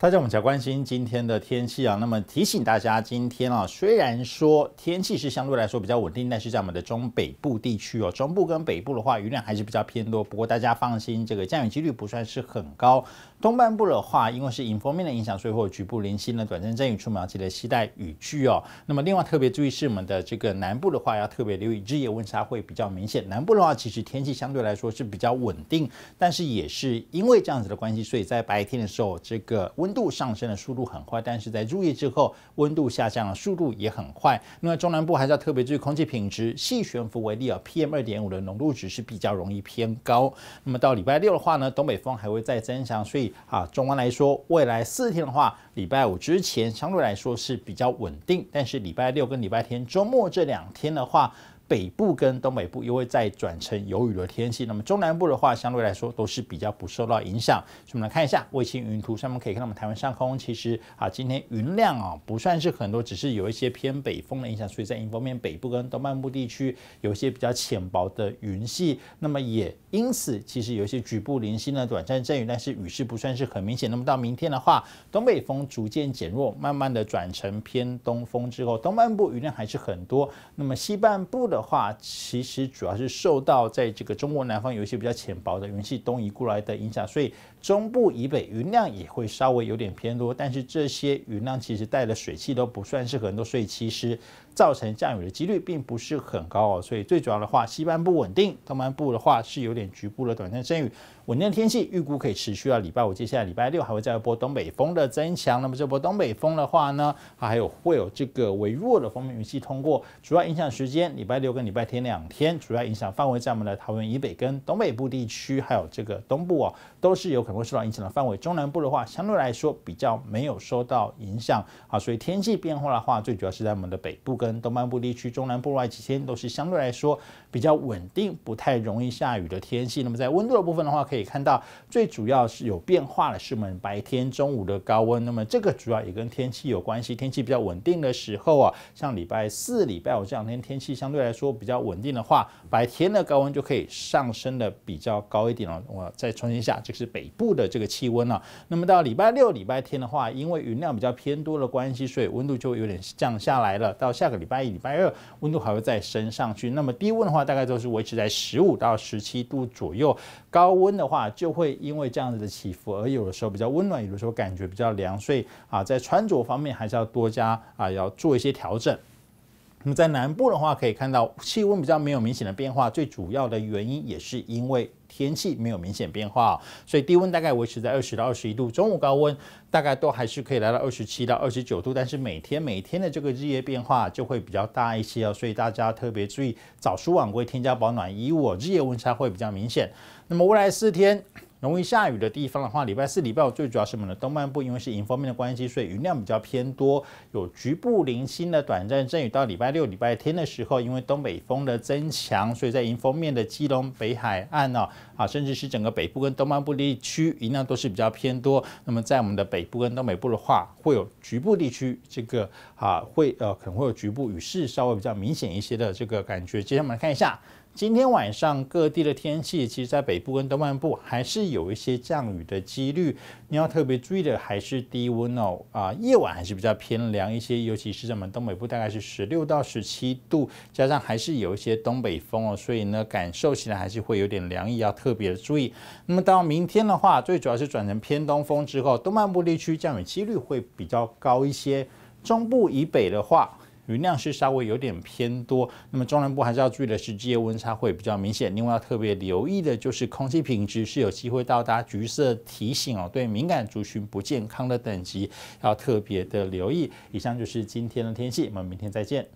大家我们才关心今天的天气啊。那么提醒大家，今天啊，虽然说天气是相对来说比较稳定，但是在我们的中北部地区哦，中部跟北部的话，雨量还是比较偏多。不过大家放心，这个降雨几率不算是很高。东半部的话，因为是迎风面的影响，所以会有局部零星的短暂阵雨、出门记得携带雨具哦。那么另外特别注意是我们的这个南部的话，要特别留意日夜温差会比较明显。南部的话，其实天气相对来说是比较稳定，但是也是因为这样子的关系，所以在白天的时候，这个温。度上升的速度很快，但是在入夜之后，温度下降的速度也很快。那么中南部还是要特别注意空气品质，细悬浮为例啊，PM2.5 的浓度值是比较容易偏高。那么到礼拜六的话呢，东北风还会再增强，所以啊，中南来说，未来四天的话，礼拜五之前相对来说是比较稳定，但是礼拜六跟礼拜天周末这两天的话。北部跟东北部又会再转成有雨的天气，那么中南部的话相对来说都是比较不受到影响。所以我们来看一下卫星云图，上面可以看到我们台湾上空其实啊，今天云量啊不算是很多，只是有一些偏北风的影响，所以在云风面北部跟东半部地区有一些比较浅薄的云系，那么也因此其实有一些局部零星的短暂阵雨，但是雨势不算是很明显。那么到明天的话，东北风逐渐减弱，慢慢的转成偏东风之后，东半部云量还是很多，那么西半部的。话，其实主要是受到在这个中国南方有一些比较浅薄的云系东移过来的影响，所以中部以北云量也会稍微有点偏多，但是这些云量其实带的水汽都不算是很多，所以其实。造成降雨的几率并不是很高哦，所以最主要的话，西半部稳定，东半部的话是有点局部的短暂阵雨，稳定的天气预估可以持续到礼拜五，接下来礼拜六还会再一波东北风的增强。那么这波东北风的话呢，还有会有这个微弱的风面雨系通过，主要影响时间礼拜六跟礼拜天两天，主要影响范围在我们的桃园以北跟东北部地区，还有这个东部哦，都是有可能会受到影响的范围。中南部的话相对来说比较没有受到影响啊，所以天气变化的话，最主要是在我们的北部。跟东南部地区、中南部外几天都是相对来说比较稳定、不太容易下雨的天气。那么在温度的部分的话，可以看到最主要是有变化的是我们白天中午的高温。那么这个主要也跟天气有关系，天气比较稳定的时候啊，像礼拜四、礼拜五这两天天气相对来说比较稳定的话，白天的高温就可以上升的比较高一点了。我再重新一下，这是北部的这个气温啊。那么到礼拜六、礼拜天的话，因为云量比较偏多的关系，所以温度就有点降下来了。到下个礼拜一、礼拜二，温度还会再升上去。那么低温的话，大概都是维持在十五到十七度左右；高温的话，就会因为这样子的起伏，而有的时候比较温暖，有的时候感觉比较凉。所以啊，在穿着方面，还是要多加啊，要做一些调整。那么在南部的话，可以看到气温比较没有明显的变化，最主要的原因也是因为天气没有明显变化，所以低温大概维持在二十到二十一度，中午高温大概都还是可以来到二十七到二十九度，但是每天每天的这个日夜变化就会比较大一些哦，所以大家特别注意早出晚归，添加保暖衣物，日夜温差会比较明显。那么未来四天。容易下雨的地方的话，礼拜四、礼拜五最主要是我们的东半部，因为是迎风面的关系，所以雨量比较偏多，有局部零星的短暂阵雨。到礼拜六、礼拜天的时候，因为东北风的增强，所以在迎风面的基隆北海岸哦，啊，甚至是整个北部跟东半部地区，雨量都是比较偏多。那么在我们的北部跟东北部的话，会有局部地区这个啊，会呃，可能会有局部雨势稍微比较明显一些的这个感觉。接下来我们来看一下。今天晚上各地的天气，其实在北部跟东半部还是有一些降雨的几率。你要特别注意的还是低温哦，啊，夜晚还是比较偏凉一些，尤其是咱们东北部大概是十六到十七度，加上还是有一些东北风哦，所以呢，感受起来还是会有点凉意，要特别的注意。那么到明天的话，最主要是转成偏东风之后，东半部地区降雨几率会比较高一些，中部以北的话。雨量是稍微有点偏多，那么中南部还是要注意的是，昼夜温差会比较明显。另外要特别留意的就是空气品质是有机会到达橘色提醒哦，对敏感族群不健康的等级要特别的留意。以上就是今天的天气，我们明天再见。